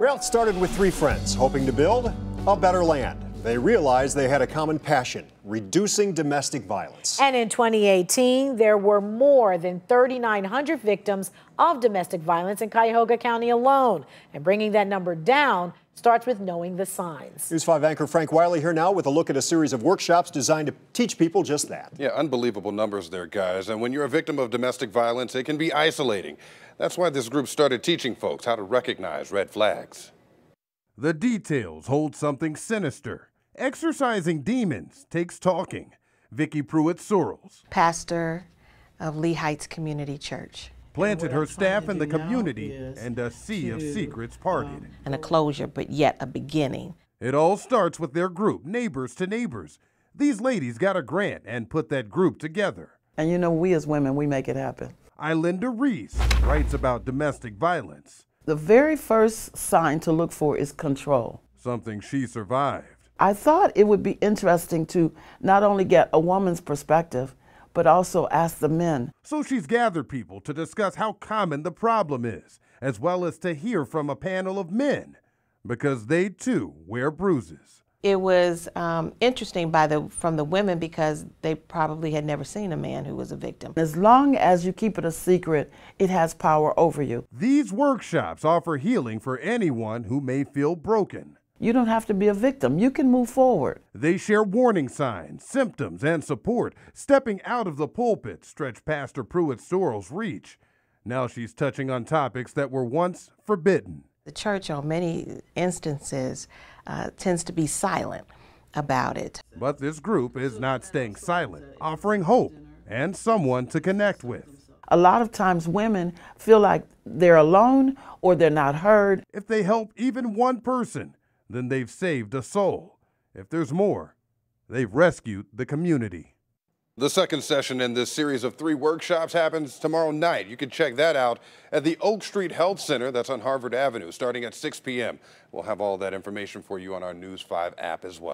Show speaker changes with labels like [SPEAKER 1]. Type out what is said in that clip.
[SPEAKER 1] Ralph started with three friends hoping to build a better land. They realized they had a common passion, reducing domestic violence. And in 2018, there were more than 3,900 victims of domestic violence in Cuyahoga County alone. And bringing that number down starts with knowing the signs. News 5 anchor Frank Wiley here now with a look at a series of workshops designed to teach people just that.
[SPEAKER 2] Yeah, unbelievable numbers there, guys. And when you're a victim of domestic violence, it can be isolating. That's why this group started teaching folks how to recognize red flags. The details hold something sinister. Exercising demons takes talking. Vicki Pruitt Sorrells. Pastor of Lee Heights Community Church planted her staff in the community, and a sea of secrets parted. And a closure, but yet a beginning. It all starts with their group, Neighbors to Neighbors. These ladies got a grant and put that group together. And you know, we as women, we make it happen. Ilinda Reese writes about domestic violence. The very first sign to look for is control. Something she survived. I thought it would be interesting to not only get a woman's perspective, but also ask the men. So she's gathered people to discuss how common the problem is, as well as to hear from a panel of men, because they too wear bruises. It was um, interesting by the from the women because they probably had never seen a man who was a victim. As long as you keep it a secret, it has power over you. These workshops offer healing for anyone who may feel broken. You don't have to be a victim. You can move forward. They share warning signs, symptoms, and support, stepping out of the pulpit, stretched Pastor Pruitt Sorrell's reach. Now she's touching on topics that were once forbidden. The church, on many instances, uh, tends to be silent about it. But this group is not staying silent, offering hope and someone to connect with. A lot of times women feel like they're alone or they're not heard. If they help even one person, then they've saved a soul. If there's more, they've rescued the community. The second session in this series of three workshops happens tomorrow night. You can check that out at the Oak Street Health Center that's on Harvard Avenue starting at 6 p.m. We'll have all that information for you on our News 5 app as well.